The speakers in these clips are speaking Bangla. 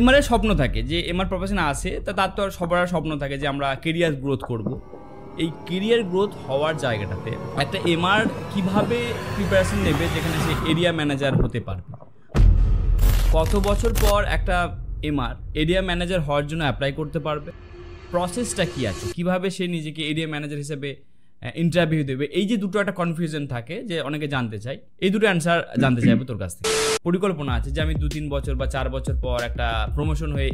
এমআরের স্বপ্ন থাকে যে এমআর প্রফেশন আসে তা তার তো আর সবার স্বপ্ন থাকে যে আমরা কেরিয়ার গ্রোথ করব এই কেরিয়ার গ্রোথ হওয়ার জায়গাটাতে একটা এমআর কিভাবে প্রিপারেশন নেবে যেখানে সে এরিয়া ম্যানেজার হতে পারবে কত বছর পর একটা এমআর এরিয়া ম্যানেজার হওয়ার জন্য অ্যাপ্লাই করতে পারবে প্রসেসটা কী আছে কিভাবে সে নিজেকে এরিয়া ম্যানেজার হিসেবে ইন্টারভিউ দেবে এই যে দুটো একটা কনফিউশন থাকে যে অনেকে জানতে চাই এই দুটো অ্যান্সার জানতে চাইবো তোর কাছ থেকে পরিকল্পনা আছে যে আমি দু তিন বছর বা চার বছর পর একটা প্রমোশন হয়ে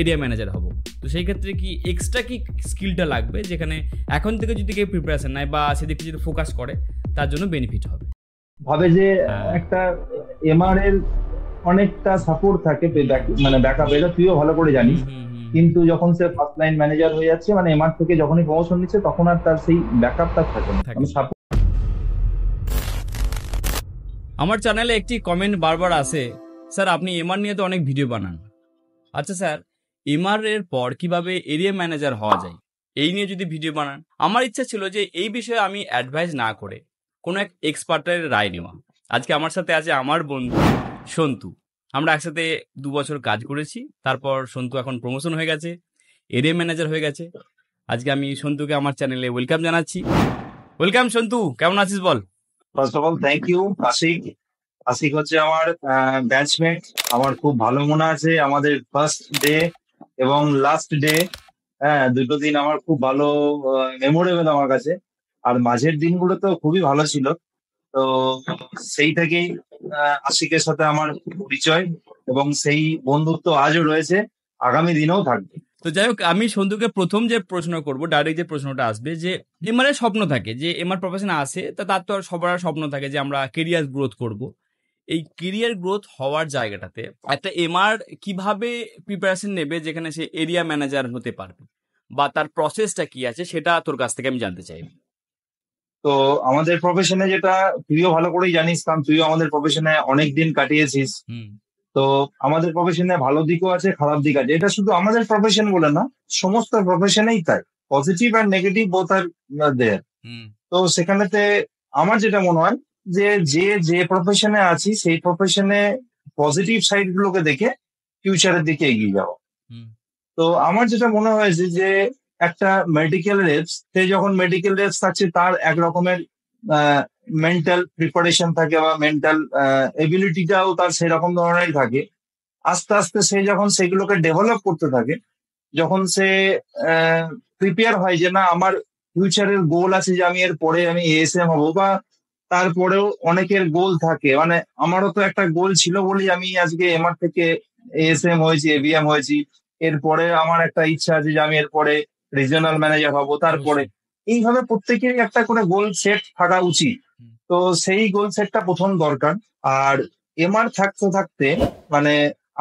এরিয়া ম্যানেজার হব তো সেই ক্ষেত্রে কি এক্সট্রা কি স্কিলটা লাগবে যেখানে এখন থেকে যদি কেউ প্রিপারেশন নেয় বা সেদিকে যদি ফোকাস করে তার জন্য বেনিফিট হবে ভাবে যে হ্যাঁ। একটা এমআর এর অনেকটা সাপোর্ট থাকে মানে ব্যাকআপ এটা তুইও ভালো করে জানিস কিন্তু যখন সে ফার্স্ট লাইন ম্যানেজার হয়ে যাচ্ছে মানে এমআর থেকে যখনই প্রমোশন নিচ্ছে তখন আর তার সেই ব্যাকআপটা থাকে না আমার চ্যানেলে একটি কমেন্ট বারবার আসে স্যার আপনি এমআর নিয়ে তো অনেক ভিডিও বানান আচ্ছা স্যার এমআর এর পর কিভাবে এরিয়া ম্যানেজার হওয়া যায় এই নিয়ে যদি ভিডিও বানান আমার ইচ্ছা ছিল যে এই বিষয়ে আমি অ্যাডভাইস না করে কোনো এক এক্সপার্টের রায় নেওয়া আজকে আমার সাথে আছে আমার বন্ধু সন্তু আমরা একসাথে দু বছর কাজ করেছি তারপর সন্তু এখন প্রমোশন হয়ে গেছে এরিয়া ম্যানেজার হয়ে গেছে আজকে আমি সন্তুকে আমার চ্যানেলে ওয়েলকাম জানাচ্ছি ওয়েলকাম সন্তু কেমন আছিস বল first of all thank you Ashik Ashik হচ্ছে আমার ব্যাচমেট আমার খুব ভালো মনে আছে আমাদের ফার্স্ট ডে এবং লাস্ট ডে হ্যাঁ দুটো দিন আমার খুব ভালো মেমোরেবল আমার কাছে আর মাঝের দিনগুলো তো খুবই ভালো ছিল তো সেই থেকেই আশিকের সাথে আমার পরিচয় এবং সেই বন্ধুত্ব আজও রয়েছে আগামী দিনেও থাকবে তো যাই হোক আমি সন্ধুকে প্রথম যে প্রশ্ন করব ডাইরেক্ট যে প্রশ্নটা আসবে যে এমআর মানে এর স্বপ্ন থাকে যে এমআর প্রফেশন আসে তা তার তো সবার স্বপ্ন থাকে যে আমরা কেরিয়ার গ্রোথ করব এই কেরিয়ার গ্রোথ হওয়ার জায়গাটাতে একটা এমআর কিভাবে প্রিপারেশন নেবে যেখানে সে এরিয়া ম্যানেজার হতে পারবে বা তার প্রসেসটা কি আছে সেটা তোর কাছ থেকে আমি জানতে চাই তো আমাদের প্রফেশনে যেটা তুইও ভালো করেই জানিস কারণ তুইও আমাদের প্রফেশনে অনেক দিন কাটিয়েছিস তো আমাদের প্রফেশনে ভালো দিকও আছে খারাপ দিক আছে এটা শুধু আমাদের প্রফেশন বলে না সমস্ত প্রফেশনেই তাই পজিটিভ অ্যান্ড নেগেটিভ বোথ আর দেয়ার তো সেখানেতে আমার যেটা মনে হয় যে যে যে প্রফেশনে আছি সেই প্রফেশনে পজিটিভ সাইড গুলোকে দেখে ফিউচারের দিকে এগিয়ে যাওয়া তো আমার যেটা মনে হয়েছে যে একটা মেডিকেল রেপস সে যখন মেডিকেল রেপস থাকছে তার এক রকমের মেন্টাল প্রিপারেশন থাকে বা মেন্টাল এবিলিটিটাও তার সেরকম ধরনের থাকে আস্তে আস্তে সে যখন সেগুলোকে ডেভেলপ করতে থাকে যখন সে প্রিপেয়ার হয় যে না আমার ফিউচারের গোল আছে যে আমি এর পরে আমি এএসএম হব বা তারপরেও অনেকের গোল থাকে মানে আমারও তো একটা গোল ছিল বলেই আমি আজকে এমআর থেকে এএসএম হয়েছি এবিএম হয়েছি এরপরে আমার একটা ইচ্ছা আছে যে আমি এরপরে রিজিওনাল ম্যানেজার হব তারপরে এইভাবে প্রত্যেকেরই একটা করে গোল সেট থাকা উচিত তো সেই গোল সেটটা প্রথম দরকার আর এমআর থাকতে থাকতে মানে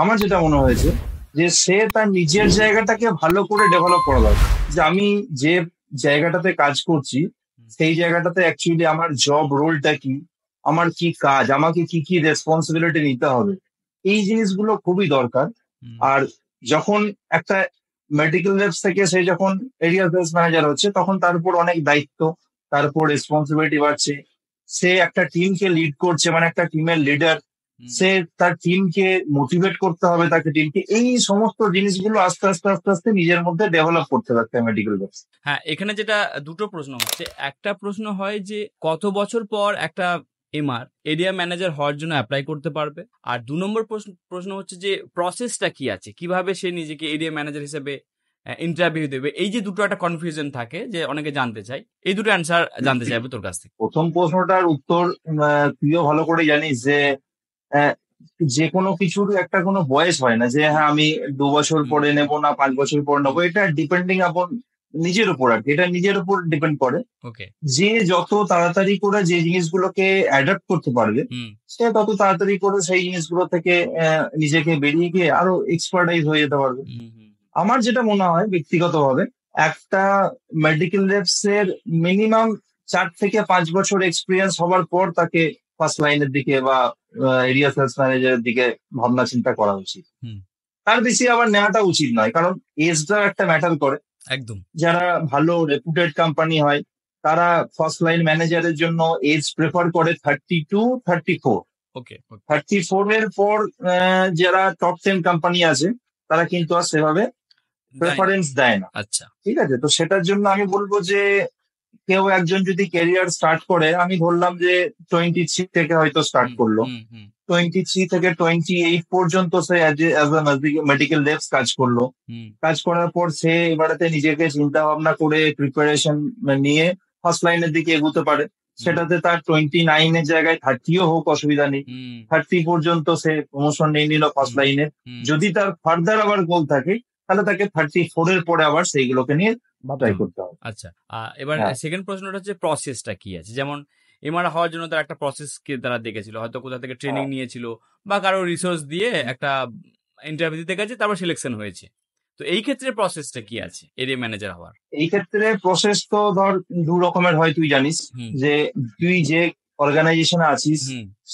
আমার যেটা মনে হয়েছে যে সে তার নিজের জায়গাটাকে ভালো করে ডেভেলপ করা দরকার যে আমি যে জায়গাটাতে কাজ করছি সেই জায়গাটাতে অ্যাকচুয়ালি আমার জব রোলটা কি আমার কি কাজ আমাকে কি কি রেসপন্সিবিলিটি নিতে হবে এই জিনিসগুলো খুবই দরকার আর যখন একটা মেডিকেল রেপস থেকে সে যখন এরিয়া সেলস ম্যানেজার হচ্ছে তখন তার উপর অনেক দায়িত্ব তার উপর রেসপন্সিবিলিটি বাড়ছে সে একটা টিমকে লিড করছে মানে একটা টিমের লিডার সে তার টিমকে মোটিভেট করতে হবে তাকে টিমকে এই সমস্ত জিনিসগুলো আস্তে আস্তে আস্তে আস্তে নিজের মধ্যে ডেভেলপ করতে থাকতে মেডিকেল হ্যাঁ এখানে যেটা দুটো প্রশ্ন হচ্ছে একটা প্রশ্ন হয় যে কত বছর পর একটা এমআর এরিয়া ম্যানেজার হওয়ার জন্য অ্যাপ্লাই করতে পারবে আর দু নম্বর প্রশ্ন হচ্ছে যে প্রসেসটা কি আছে কিভাবে সে নিজেকে এরিয়া ম্যানেজার হিসেবে ইন্টারভিউ দেবে এই যে দুটো একটা কনফিউশন থাকে যে অনেকে জানতে চাই এই দুটো অ্যান্সার জানতে চাইবে তোর কাছ থেকে প্রথম প্রশ্নটার উত্তর তুইও ভালো করে জানিস যে যে কোনো কিছুর একটা কোনো বয়স হয় না যে হ্যাঁ আমি দু বছর পরে নেবো না পাঁচ বছর পরে নেবো এটা ডিপেন্ডিং আপন নিজের উপর আর এটা নিজের উপর ডিপেন্ড করে যে যত তাড়াতাড়ি করে যে জিনিসগুলোকে অ্যাডাপ্ট করতে পারবে সে তত তাড়াতাড়ি করে সেই জিনিসগুলো থেকে নিজেকে বেরিয়ে গিয়ে আরো এক্সপার্টাইজ হয়ে যেতে পারবে আমার যেটা মনে হয় ব্যক্তিগতভাবে একটা মেডিকেল ল্যাবস এর মিনিমাম চার থেকে পাঁচ বছর এক্সপিরিয়েন্স হওয়ার পর তাকে ফার্স্ট লাইনের দিকে বা এরিয়া সেলস ম্যানেজারের দিকে ভাবনা চিন্তা করা উচিত তার বেশি আবার নেওয়াটা উচিত নয় কারণ এজটা একটা ম্যাটার করে একদম যারা ভালো রেপুটেড কোম্পানি হয় তারা ফার্স্ট লাইন ম্যানেজারের জন্য এজ প্রেফার করে thirty two thirty four okay thirty four এর পর যারা টপ টেন কোম্পানি আছে তারা কিন্তু আর সেভাবে প্রেফারেন্স দেয় না আচ্ছা ঠিক আছে তো সেটার জন্য আমি বলবো যে কেউ একজন যদি ক্যারিয়ার স্টার্ট করে আমি ধরলাম যে টোয়েন্টি থ্রি থেকে হয়তো স্টার্ট করলো টোয়েন্টি থ্রি থেকে টোয়েন্টি এইট পর্যন্ত সে অ্যাজ মেডিকেল ডেস্ক কাজ করলো কাজ করার পর সে এবারেতে নিজেকে চিন্তা ভাবনা করে প্রিপারেশন নিয়ে ফার্স্ট লাইনের দিকে এগুতে পারে সেটাতে তার টোয়েন্টি নাইন এর জায়গায় থার্টিও হোক অসুবিধা নেই থার্টি পর্যন্ত সে প্রমোশন নিয়ে নিল ফার্স্ট লাইনে যদি তার ফার্দার আবার গোল থাকে তাহলে তাকে থার্টি ফোর এর পরে আবার সেইগুলোকে নিয়ে বাছাই করতে হবে আচ্ছা এবার সেকেন্ড হ্যাঁ। প্রশ্নটা হচ্ছে প্রসেসটা কি আছে যেমন এমআরআই হওয়ার জন্য তারা একটা প্রসেসকে তারা দেখেছিল হয়তো কোথা থেকে ট্রেনিং হ্যাঁ। নিয়েছিল বা কারো রিসোর্স দিয়ে একটা ইন্টারভিউ দিতে গেছে তারপর সিলেকশন হয়েছে তো এই ক্ষেত্রে প্রসেসটা কি আছে এরিয়া ম্যানেজার হওয়ার এই ক্ষেত্রে প্রসেস তো ধর দু রকমের হয় তুই জানিস যে তুই যে অর্গানাইজেশনে আছিস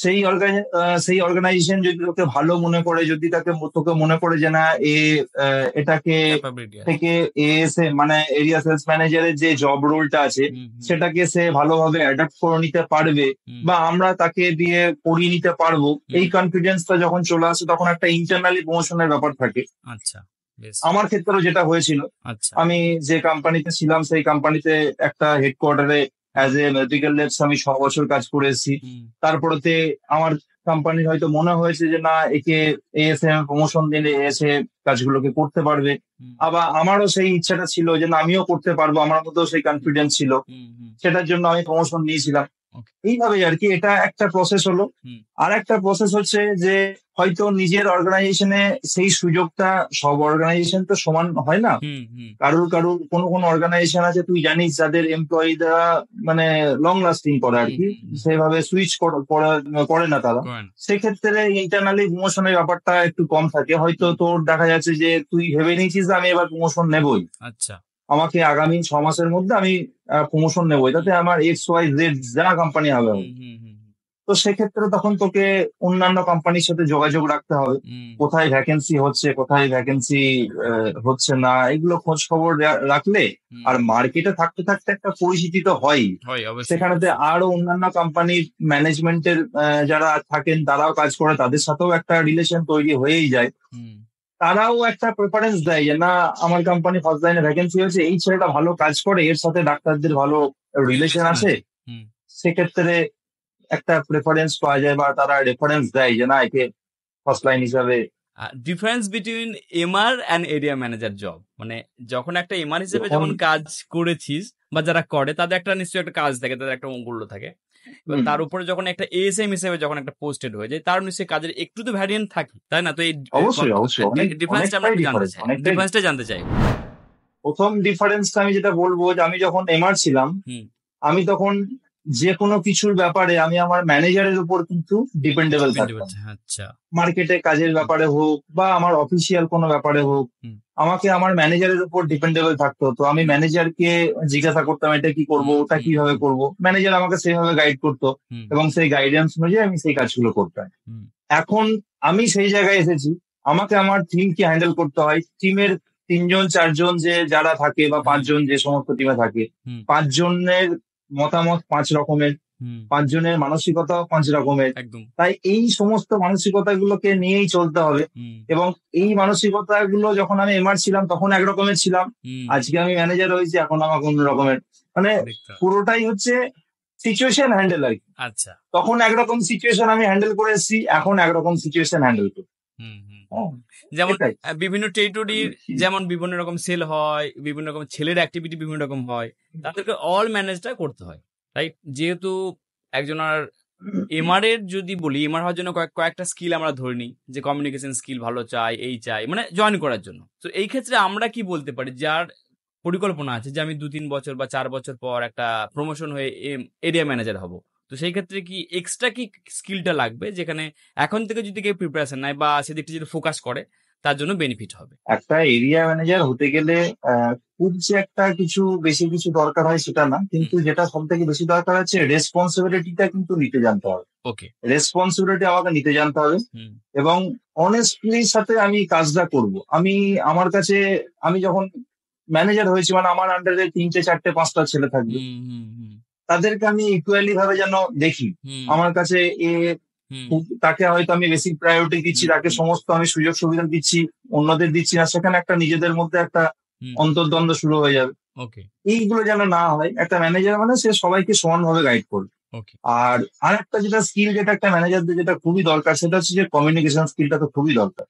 সেই সেই অর্গানাইজেশন যদি তোকে ভালো মনে করে যদি তাকে তোকে মনে করে যে না এ এটাকে থেকে এএসএ মানে এরিয়া সেলস ম্যানেজারের যে জব রোলটা আছে সেটাকে সে ভালোভাবে অ্যাডাপ্ট করে নিতে পারবে বা আমরা তাকে দিয়ে করিয়ে নিতে পারবো এই কনফিডেন্সটা যখন চলে আসে তখন একটা ইন্টারনালি প্রমোশনের ব্যাপার থাকে আচ্ছা আমার ক্ষেত্রেও যেটা হয়েছিল আচ্ছা। আমি যে কোম্পানিতে ছিলাম সেই কোম্পানিতে একটা হেডকোয়ার্টারে অ্যাজ এ মেডিকেল ল্যাবস আমি ছ বছর কাজ করেছি তারপরেতে আমার কোম্পানির হয়তো মনে হয়েছে যে না একে এএসএম প্রমোশন দিলে এসে কাজগুলোকে করতে পারবে আবার আমারও সেই ইচ্ছাটা ছিল যে না আমিও করতে পারবো আমার মতো সেই কনফিডেন্স ছিল সেটার জন্য আমি প্রমোশন নিয়েছিলাম এইভাবে আর কি এটা একটা প্রসেস হলো আর একটা প্রসেস হচ্ছে যে হয়তো নিজের অর্গানাইজেশনে সেই সুযোগটা সব অর্গানাইজেশন তো সমান হয় না কারুর কারুর কোন কোন অর্গানাইজেশন আছে তুই জানিস যাদের এমপ্লয়িরা মানে লং লাস্টিং করে আর কি সেভাবে সুইচ করে না তারা সেক্ষেত্রে ইন্টারনালি প্রমোশনের ব্যাপারটা একটু কম থাকে হয়তো তোর দেখা যাচ্ছে যে তুই ভেবে নিয়েছিস আমি এবার প্রমোশন নেবই আচ্ছা আমাকে আগামী ছ মাসের মধ্যে আমি প্রমোশন নেবো এটাতে আমার এক্স ওয়াই জেড যা কোম্পানি হবে তো সেক্ষেত্রে তখন তোকে অন্যান্য কোম্পানির সাথে যোগাযোগ রাখতে হবে কোথায় ভ্যাকেন্সি হচ্ছে কোথায় ভ্যাকেন্সি হচ্ছে না এগুলো খোঁজ খবর রাখলে আর মার্কেটে থাকতে থাকতে একটা পরিচিতি তো হয় সেখানেতে আরো অন্যান্য কোম্পানির ম্যানেজমেন্টের যারা থাকেন তারাও কাজ করে তাদের সাথেও একটা রিলেশন তৈরি হয়েই যায় তারাও একটা প্রেফারেন্স দেয় যে না আমার কোম্পানি ফার্স্ট লাইনে ভ্যাকেন্সি হয়েছে এই ছেলেটা ভালো কাজ করে এর সাথে ডাক্তারদের ভালো রিলেশন আছে সেক্ষেত্রে একটা প্রেফারেন্স পাওয়া যায় বা তারা রেফারেন্স দেয় যে না একে ফার্স্ট লাইন হিসাবে difference between MR and area manager job মানে যখন একটা এমআর হিসেবে যখন কাজ করেছিস বা যারা করে তাদের একটা নিশ্চয়ই একটা কাজ থাকে তাদের একটা অঙ্গুল্য থাকে এবার তার উপরে যখন একটা এএসএম হিসেবে যখন একটা পোস্টেড হয়ে যায় তার নিশ্চয়ই কাজের একটু তো ভ্যারিয়েন্ট থাকে তাই না তো এই ডিফারেন্সটা মানে আমরা জানতে চাই ডিফারেন্সটা জানতে চাই প্রথম ডিফারেন্সটা আমি যেটা বলবো যে আমি যখন এমআর ছিলাম আমি তখন যে কোনো কিছুর ব্যাপারে আমি আমার ম্যানেজারের উপর কিন্তু ডিপেন্ডেবল আচ্ছা মার্কেটে কাজের ব্যাপারে হোক বা আমার অফিসিয়াল কোনো ব্যাপারে হোক আমাকে আমার ম্যানেজারের উপর ডিপেন্ডেবল থাকতো হতো আমি ম্যানেজারকে জিজ্ঞাসা করতাম এটা কি করবো ওটা কিভাবে করব ম্যানেজার আমাকে সেইভাবে গাইড করতো এবং সেই গাইডেন্স অনুযায়ী আমি সেই কাজগুলো করতাম এখন আমি সেই জায়গায় এসেছি আমাকে আমার টিমকে হ্যান্ডেল করতে হয় টিমের তিনজন চারজন যে যারা থাকে বা পাঁচজন যে সমস্ত টিমে থাকে পাঁচজনের মতামত পাঁচ রকমের পাঁচজনের মানসিকতা পাঁচ রকমের তাই এই সমস্ত মানসিকতা গুলোকে নিয়েই চলতে হবে এবং এই মানসিকতা গুলো যখন আমি এমআর ছিলাম তখন একরকমের ছিলাম আজকে আমি ম্যানেজার হয়েছি এখন আমার অন্য রকমের মানে পুরোটাই হচ্ছে সিচুয়েশন হ্যান্ডেল আর কি আচ্ছা তখন একরকম সিচুয়েশন আমি হ্যান্ডেল করে এসেছি এখন একরকম সিচুয়েশন হ্যান্ডেল করি যেমন বিভিন্ন টেরিটরির যেমন বিভিন্ন রকম সেল হয় বিভিন্ন রকম ছেলের অ্যাক্টিভিটি বিভিন্ন রকম হয় তাদেরকে অল ম্যানেজটা করতে হয় রাইট যেহেতু একজন আর এমআর এর যদি বলি এমআর হওয়ার জন্য কয়েক কয়েকটা স্কিল আমরা ধরে নিই যে কমিউনিকেশন স্কিল ভালো চাই এই চাই মানে জয়েন করার জন্য তো এই ক্ষেত্রে আমরা কি বলতে পারি যার পরিকল্পনা আছে যে আমি দু তিন বছর বা চার বছর পর একটা প্রমোশন হয়ে এরিয়া ম্যানেজার হব তো সেই ক্ষেত্রে কি এক্সট্রা কি স্কিলটা লাগবে যেখানে এখন থেকে যদি কেউ প্রিপারেশন নেয় বা সেদিকটা যদি ফোকাস করে তার জন্য বেনিফিট হবে একটা এরিয়া ম্যানেজার হতে গেলে খুব যে একটা কিছু বেশি কিছু দরকার হয় সেটা না কিন্তু যেটা সব থেকে বেশি দরকার হচ্ছে রেসপন্সিবিলিটিটা কিন্তু নিতে জানতে হবে ওকে রেসপন্সিবিলিটি আমাকে নিতে জানতে হবে এবং অনেস্টলি সাথে আমি কাজটা করব আমি আমার কাছে আমি যখন ম্যানেজার হয়েছি মানে আমার আন্ডারে তিনটে চারটে পাঁচটা ছেলে থাকবে তাদেরকে আমি ইকুয়ালি ভাবে যেন দেখি আমার কাছে এ তাকে হয়তো আমি বেশি প্রায়োরিটি দিচ্ছি তাকে সমস্ত আমি সুযোগ সুবিধা দিচ্ছি অন্যদের দিচ্ছি না সেখানে একটা নিজেদের মধ্যে একটা অন্তর্দ্বন্দ্ব শুরু হয়ে যাবে এইগুলো যেন না হয় একটা ম্যানেজার মানে সে সবাইকে সমানভাবে গাইড করবে আর আরেকটা যেটা স্কিল যেটা একটা ম্যানেজারদের যেটা খুবই দরকার সেটা হচ্ছে যে কমিউনিকেশন স্কিলটা তো খুবই দরকার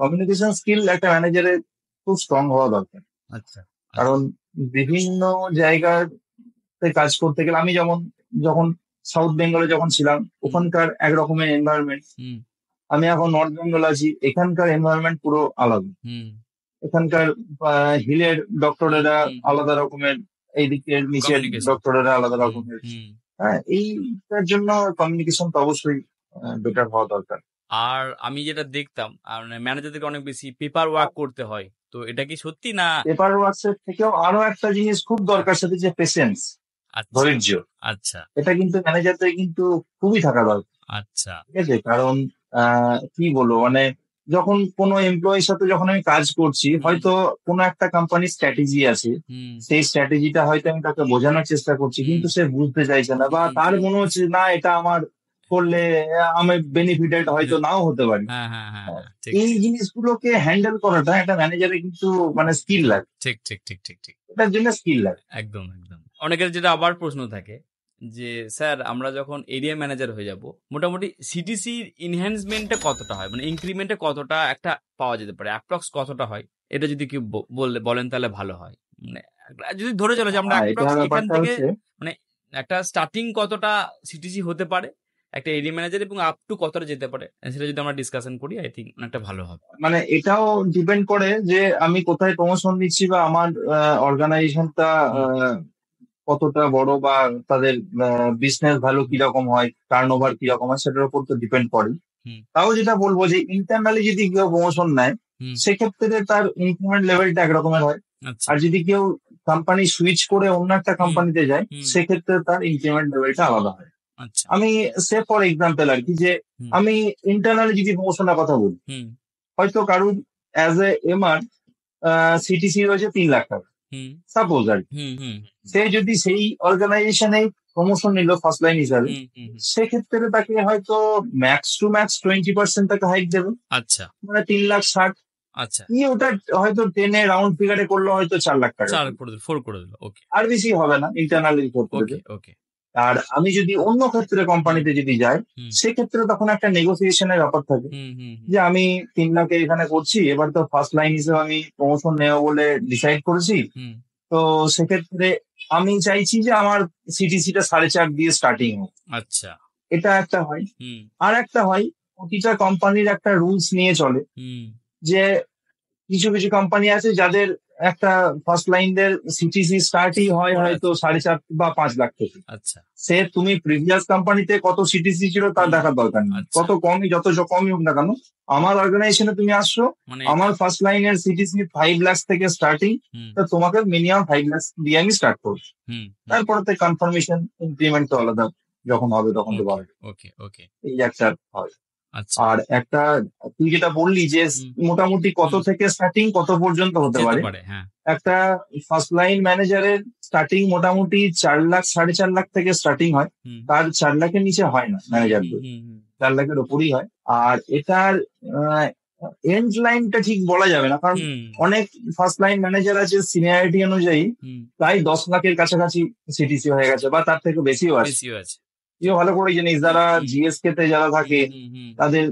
কমিউনিকেশন স্কিল একটা ম্যানেজারের খুব স্ট্রং হওয়া দরকার আচ্ছা কারণ বিভিন্ন জায়গার কাজ করতে গেলে আমি যেমন যখন সাউথ বেঙ্গলে যখন ছিলাম ওখানকার একরকমের এনভায়রনমেন্ট আমি এখন নর্থ বেঙ্গল আছি এখানকার এনভায়রনমেন্ট পুরো আলাদা এখানকার হিলের ডক্টরেরা আলাদা রকমের এইদিকের নিচের ডক্টরেরা আলাদা রকমের হ্যাঁ এইটার জন্য কমিউনিকেশন তো অবশ্যই বেটার হওয়া দরকার আর আমি যেটা দেখতাম ম্যানেজারদেরকে অনেক বেশি পেপার ওয়ার্ক করতে হয় তো এটা কি সত্যি না পেপার ওয়ার্ক এর থেকেও আরো একটা জিনিস খুব দরকার সেটা যে পেশেন্স আচ্ছা। ধৈর্য আচ্ছা এটা কিন্তু ম্যানেজারদের কিন্তু খুবই থাকা দরকার আচ্ছা ঠিক আছে কারণ কি বলবো মানে যখন কোন এমপ্লয়ের সাথে যখন আমি কাজ করছি হয়তো কোন একটা কোম্পানির স্ট্র্যাটেজি আছে সেই স্ট্র্যাটেজিটা হয়তো আমি তাকে বোঝানোর চেষ্টা করছি কিন্তু সে বুঝতে চাইছে না বা তার মনে হচ্ছে না এটা আমার করলে আমি বেনিফিটেড হয়তো নাও হতে পারি হ্যাঁ, হ্যাঁ, হ্যাঁ, এই জিনিসগুলোকে হ্যান্ডেল করাটা একটা ম্যানেজারের কিন্তু মানে স্কিল লাগে ঠিক ঠিক ঠিক ঠিক ঠিক এটার জন্য স্কিল লাগে একদম একদম অনেকের যেটা আবার প্রশ্ন থাকে যে স্যার আমরা যখন এরিয়া ম্যানেজার হয়ে যাব মোটামুটি সিটিসির ইনহ্যান্সমেন্টটা কতটা হয় মানে ইনক্রিমেন্টে কতটা একটা পাওয়া যেতে পারে অ্যাপ্রক্স কতটা হয় এটা যদি কি বললে বলেন তাহলে ভালো হয় মানে যদি ধরে চলো যে আমরা হ্যাঁ, এখান থেকে মানে একটা স্টার্টিং কতটা সিটিসি হতে পারে একটা এরিয়া ম্যানেজার এবং আপ টু কতটা যেতে পারে সেটা যদি আমরা ডিসকাশন করি আই থিঙ্ক অনেকটা ভালো হবে মানে এটাও ডিপেন্ড করে যে আমি কোথায় প্রমোশন নিচ্ছি বা আমার অর্গানাইজেশনটা কতটা বড় বা তাদের বিজনেস ভ্যালু কিরকম হয় টার্ন ওভার কিরকম হয় সেটার উপর তো ডিপেন্ড করে তাও যেটা বলবো যে ইন্টারনালি যদি কেউ প্রমোশন নেয় সেক্ষেত্রে তার ইনক্রিমেন্ট লেভেলটা একরকমের হয় আচ্ছা। আর যদি কেউ কোম্পানি সুইচ করে অন্য একটা কোম্পানিতে যায় সেক্ষেত্রে তার ইনক্রিমেন্ট লেভেলটা আলাদা হয় আচ্ছা। আমি সে ফর এক্সাম্পল আর কি যে আমি ইন্টারনালি যদি প্রমোশনের কথা বলি হয়তো কারুর অ্যাজ এ এমআর সিটিসি রয়েছে তিন লাখ টাকা সাপোজ আর সে যদি সেই অর্গানাইজেশনে প্রমোশন নিল ফার্স্ট লাইন হিসাবে সেক্ষেত্রে তাকে হয়তো max to max twenty percent তাকে হাইক দেবে আচ্ছা মানে তিন লাখ ষাট আচ্ছা কি ওটা হয়তো টেনে রাউন্ড ফিগারে করলো হয়তো চার লাখ টাকা চার করে দিল ফোর করে দিল ওকে আর বেশি হবে না ইন্টারনালি ফোর ওকে ওকে আর আমি যদি অন্য ক্ষেত্রে কোম্পানিতে যদি যাই সেক্ষেত্রে তখন একটা নেগোসিয়েশনের ব্যাপার থাকে যে আমি তিন লাখে এখানে করছি এবার তো ফার্স্ট লাইন হিসেবে আমি প্রমোশন নেব বলে ডিসাইড করেছি তো সেক্ষেত্রে আমি চাইছি যে আমার সিটিসিটা সাড়ে চার দিয়ে স্টার্টিং হোক আচ্ছা এটা একটা হয় আর একটা হয় প্রতিটা কোম্পানির একটা রুলস নিয়ে চলে যে কিছু কিছু কোম্পানি আছে যাদের একটা ফার্স্ট লাইনদের সিটিসি স্টার্টই হয় হয়তো সাড়ে চার বা পাঁচ লাখ থেকে আচ্ছা সে তুমি প্রিভিয়াস কোম্পানিতে কত সিটিসি ছিল তার দেখার দরকার নেই আচ্ছা। কত কমই যত কমই হোক না কেন আমার অর্গানাইজেশনে তুমি আসছো মানে আমার ফার্স্ট লাইনের সিটিসি ফাইভ লাখ থেকে স্টার্টিং তো তোমাকে মিনিমাম ফাইভ লাখ দিয়ে আমি স্টার্ট করবো তারপরে তো কনফার্মেশন ইমপ্লিমেন্ট তো আলাদা যখন হবে তখন তো পাবে ওকে ওকে এই একটা হয় আচ্ছা। আর একটা তুই যেটা বললি যে মোটামুটি কত থেকে স্টার্টিং কত পর্যন্ত হতে পারে হ্যাঁ। একটা ফার্স্ট লাইন ম্যানেজারের স্টার্টিং মোটামুটি চার লাখ সাড়ে চার লাখ থেকে স্টার্টিং হয় তার চার লাখের নিচে হয় না ম্যানেজার চার লাখের ওপরই হয় আর এটার এন্ড লাইনটা ঠিক বলা যাবে না কারণ অনেক ফার্স্ট লাইন ম্যানেজার আছে সিনিয়রিটি অনুযায়ী প্রায় দশ লাখের কাছাকাছি সিটিসি হয়ে গেছে বা তার থেকে বেশিও আছে আপনিও ভালো করে জানিস যারা জিএসকে তে যারা থাকে তাদের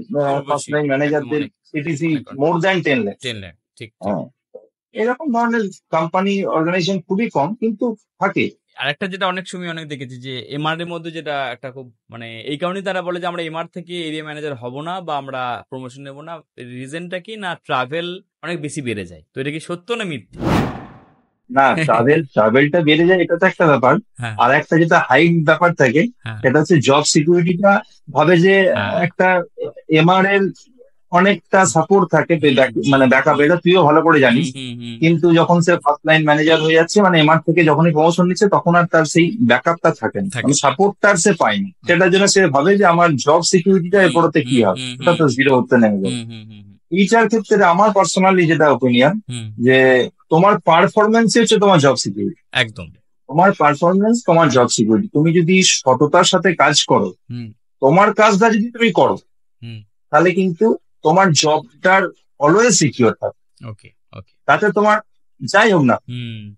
ফার্স্ট লাইন ম্যানেজারদের CTC more than ten lakh ten ঠিক হ্যাঁ। এরকম ধরনের কোম্পানি অর্গানাইজেশন খুবই কম কিন্তু থাকে আরেকটা যেটা অনেক সময় অনেক দেখেছি যে এমআর এর মধ্যে যেটা একটা খুব মানে এই কারণে তারা বলে যে আমরা এমআর থেকে এরিয়া ম্যানেজার হব না বা আমরা প্রমোশন নেব না রিজনটা কি না ট্রাভেল অনেক বেশি বেড়ে যায় তো এটা কি সত্য না মিথ্যা না ট্রাভেল ট্রাভেলটা বেড়ে যায় এটা তো একটা ব্যাপার হ্যাঁ। আর একটা যেটা হাই ব্যাপার থাকে হ্যাঁ। সেটা হচ্ছে জব সিকিউরিটিটা ভাবে যে হ্যাঁ। একটা এমআরএল অনেকটা সাপোর্ট থাকে মানে ব্যাকআপ এটা তুইও ভালো করে জানিস কিন্তু যখন সে ফার্স্ট লাইন ম্যানেজার হয়ে যাচ্ছে মানে এমআর থেকে যখনই প্রমোশন নিচ্ছে তখন আর তার সেই ব্যাকআপটা থাকে না সাপোর্টটা মানে আর সে পায়নি সেটার জন্য সে ভাবে যে আমার জব সিকিউরিটিটা এরপরতে কি হবে এটা তো জিরো হতে নেমে এইটার ক্ষেত্রে আমার পার্সোনালি যেটা ওপিনিয়ন যে তোমার পারফরমেন্সই হচ্ছে তোমার জব সিকিউরিটি একদম তোমার পারফরমেন্স তোমার জব সিকিউরিটি তুমি যদি সততার সাথে কাজ করো তোমার কাজটা যদি তুমি করো তাহলে কিন্তু তোমার জবটার অলওয়েজ সিকিউর থাকে ওকে ওকে তাতে তোমার যাই হোক না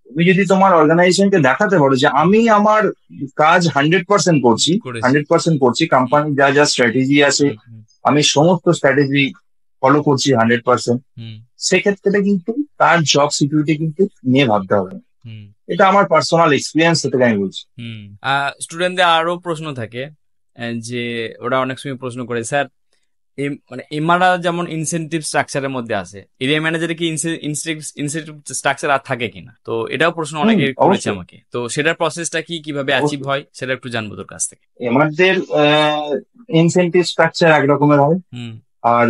তুমি যদি তোমার অর্গানাইজেশনকে দেখাতে পারো যে আমি আমার কাজ হান্ড্রেড পার্সেন্ট করছি হান্ড্রেড পার্সেন্ট করছি কোম্পানির যা যা স্ট্র্যাটেজি আছে আমি সমস্ত স্ট্র্যাটেজি ফলো করছি হান্ড্রেড পার্সেন্ট সেক্ষেত্রে কিন্তু তার জব সিকিউরিটি কিন্তু নিয়ে ভাবতে হবে এটা আমার পার্সোনাল এক্সপিরিয়েন্স থেকে আমি বলছি স্টুডেন্টদের আরো প্রশ্ন থাকে যে ওরা অনেক সময় প্রশ্ন করে স্যার মানে এমআরআ যেমন ইনসেন্টিভ স্ট্রাকচারের মধ্যে আছে এরিয়া ম্যানেজারে কি ইনসেন্টিভ স্ট্রাকচার আর থাকে কিনা তো এটাও প্রশ্ন অনেকে করেছে আমাকে তো সেটার প্রসেসটা কি কিভাবে অ্যাচিভ হয় সেটা একটু জানবো তোর কাছ থেকে এমআরদের ইনসেন্টিভ স্ট্রাকচার এক রকমের হয় আর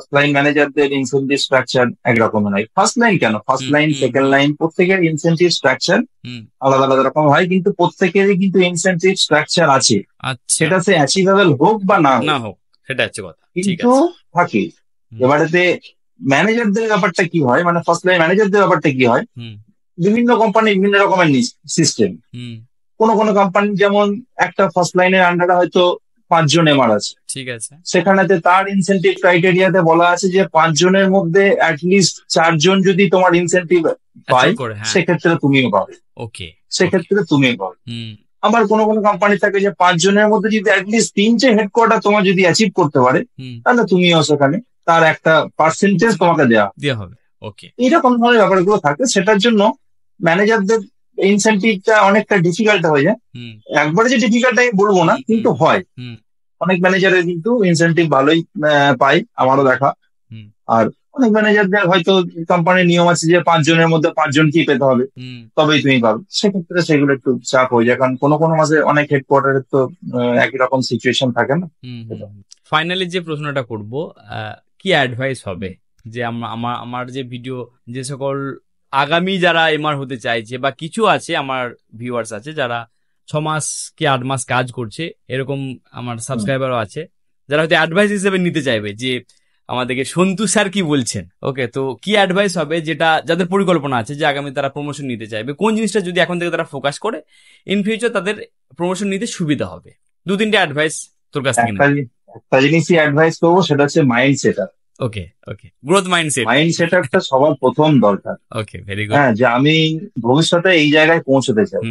ফার্স্ট লাইন ম্যানেজারদের ইনসেন্টিভ স্ট্রাকচার একরকমের হয় ফার্স্ট লাইন কেন ফার্স্ট লাইন সেকেন্ড লাইন প্রত্যেকের ইনসেন্টিভ স্ট্রাকচার আলাদা আলাদা রকম হয় কিন্তু প্রত্যেকের কিন্তু ইনসেন্টিভ স্ট্রাকচার আছে আচ্ছা। সেটা সে অ্যাচিভেবল হোক বা না হোক সেটা হচ্ছে কথা কিন্তু থাকে এবারেতে ম্যানেজারদের ব্যাপারটা কি হয় মানে ফার্স্ট লাইন ম্যানেজারদের ব্যাপারটা কি হয় বিভিন্ন কোম্পানি বিভিন্ন রকমের সিস্টেম কোন কোন কোম্পানি যেমন একটা ফার্স্ট লাইনের আন্ডারে হয়তো পাঁচজন এমআর আছে ঠিক আছে সেখানেতে তার ইনসেন্টিভ ক্রাইটেরিয়াতে বলা আছে যে পাঁচজনের মধ্যে অ্যাটলিস্ট চারজন যদি তোমার ইনসেন্টিভ পায় হ্যাঁ। সেক্ষেত্রে তুমিও পাবে ওকে সেক্ষেত্রে তুমিও পাবে আমার কোনো কোনো কোম্পানি থাকে যে পাঁচজনের মধ্যে যদি অ্যাটলিস্ট তিনটে হেডকোয়ার্টার তোমার যদি অ্যাচিভ করতে পারে তাহলে তুমিও সেখানে তার একটা পার্সেন্টেজ তোমাকে দেওয়া দেওয়া হবে ওকে এইরকম ধরনের ব্যাপারগুলো থাকে সেটার জন্য ম্যানেজারদের ইনসেন্টিভটা অনেকটা ডিফিকাল্ট হয়ে যায় একবারে যে ডিফিকাল্ট আমি বলবো না কিন্তু হয় অনেক ম্যানেজারের কিন্তু ইনসেন্টিভ ভালোই পাই আমারও দেখা আর অনেক ম্যানেজারদের হয়তো কোম্পানির নিয়ম আছে যে পাঁচজনের মধ্যে কি পেতে হবে তবেই তুমি পাবে সেক্ষেত্রে সেগুলো একটু চাপ হয়ে যায় কারণ কোনো কোনো মাসে অনেক হেডকোয়ার্টারের তো একই রকম সিচুয়েশন থাকে না ফাইনালি যে প্রশ্নটা করব কি অ্যাডভাইস হবে যে আমার আমার যে ভিডিও যে সকল আগামী যারা এমআর হতে চাইছে বা কিছু আছে আমার ভিউয়ার্স আছে যারা ছ মাস কি আট মাস কাজ করছে এরকম আমার সাবস্ক্রাইবারও আছে যারা হয়তো অ্যাডভাইস হিসেবে নিতে চাইবে যে আমাদেরকে সন্তু স্যার কি বলছেন ওকে তো কি অ্যাডভাইস হবে যেটা যাদের পরিকল্পনা আছে যে আগামী তারা প্রমোশন নিতে চাইবে কোন জিনিসটা যদি এখন থেকে তারা ফোকাস করে ইন ফিউচার তাদের প্রমোশন নিতে সুবিধা হবে দু তিনটে অ্যাডভাইস তোর কাছ থেকে একটা জিনিসই অ্যাডভাইস করবো সেটা হচ্ছে mind set up okay okay growth mindset mindset একটা সবার প্রথম দরকার ওকে ভেরি গুড হ্যাঁ যে আমি ভবিষ্যতে এই জায়গায় পৌঁছতে চাই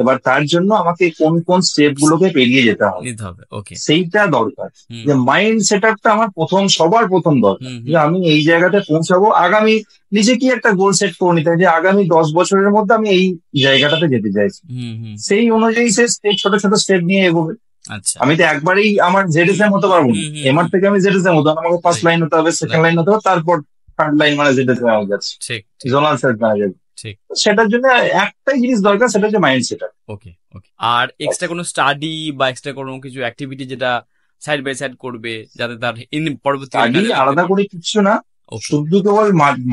এবার তার জন্য আমাকে কোন কোন স্টেপ গুলোকে পেরিয়ে যেতে হবে নিতে হবে ওকে সেইটা দরকার যে মাইন্ড সেটআপটা আমার প্রথম সবার প্রথম দরকার যে আমি এই জায়গাতে পৌঁছাবো আগামী নিজে কি একটা গোল সেট করে নিতে যে আগামী দশ বছরের মধ্যে আমি এই জায়গাটাতে যেতে চাইছি সেই অনুযায়ী সে ছোট ছোট স্টেপ নিয়ে এগোবে আচ্ছা। আমি তো একবারেই আমার জেড জেডিসএম হতে পারবো না এমআর থেকে আমি জেডিসএম হতে আমাকে ফার্স্ট লাইন হতে হবে সেকেন্ড লাইন হতে হবে তারপর থার্ড লাইন মানে জেডিসএম হয়ে যাচ্ছে জোনাল সেট হয়ে যাবে সেটার জন্য একটাই জিনিস দরকার সেটা হচ্ছে মাইন্ড ওকে ওকে আর এক্সট্রা কোনো স্টাডি বা এক্সট্রা কোনো কিছু অ্যাক্টিভিটি যেটা সাইড বাই সাইড করবে যাতে তার ইন পরবর্তী আলাদা করে কিছু না শুধু কেবল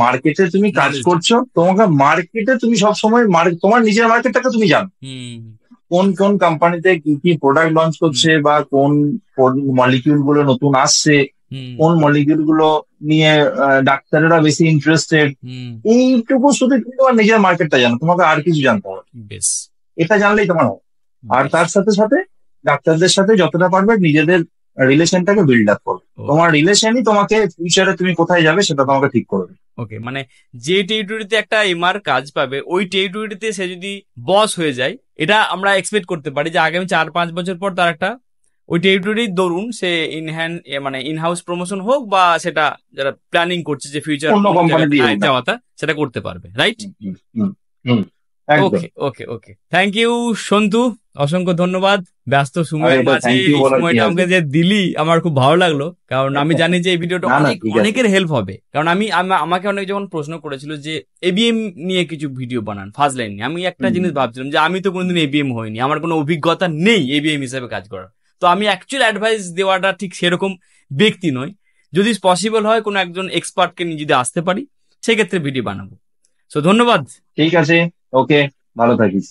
মার্কেটে তুমি কাজ করছো তোমাকে মার্কেটে তুমি সবসময় তোমার নিজের মার্কেটটাকে তুমি জানো কোন কোন কোম্পানিতে কি কি প্রোডাক্ট লঞ্চ করছে বা কোন মলিকিউল গুলো নতুন আসছে কোন মলিকিউল গুলো নিয়ে ডাক্তারেরা বেশি ইন্টারেস্টেড এইটুকু শুধু তুমি তোমার নিজের মার্কেটটা জানো তোমাকে আর কিছু জানতে হবে এটা জানলেই তোমার হবে আর তার সাথে সাথে ডাক্তারদের সাথে যতটা পারবে নিজেদের রিলেশনটাকে বিল্ড আপ করবে তোমার রিলেশনই তোমাকে ফিউচারে তুমি কোথায় যাবে সেটা তোমাকে ঠিক করবে ওকে মানে যে টেরিটরিতে একটা এমআর কাজ পাবে ওই টেরিটরিতে সে যদি বস হয়ে যায় এটা আমরা এক্সপেক্ট করতে পারি যে আগামী চার পাঁচ বছর পর তার একটা ওই টেরিটরির দরুন সে ইনহ্যান্ড মানে ইনহাউস প্রমোশন হোক বা সেটা যারা প্ল্যানিং করছে যে ফিউচার যাওয়াটা সেটা করতে পারবে right okay okay okay thank you Santu অসংখ্য ধন্যবাদ ব্যস্ত মাঝে সময়টা আমাকে যে দিলি আমার খুব ভালো লাগলো কারণ আমি জানি যে এই ভিডিওটা অনেক অনেকের হেল্প হবে কারণ আমি আমাকে অনেক যখন প্রশ্ন করেছিল যে এবিএম নিয়ে কিছু ভিডিও বানান ফার্স্ট লাইন নিয়ে আমি একটা জিনিস ভাবছিলাম যে আমি তো কোনোদিন এবিএম হইনি আমার কোনো অভিজ্ঞতা নেই এবিএম হিসেবে কাজ করার তো আমি অ্যাকচুয়াল অ্যাডভাইস দেওয়াটা ঠিক সেরকম ব্যক্তি নয় যদি পসিবল হয় কোনো একজন এক্সপার্টকে নিয়ে যদি আসতে পারি সেক্ষেত্রে ভিডিও বানাবো সো ধন্যবাদ ঠিক আছে ওকে ভালো থাকিস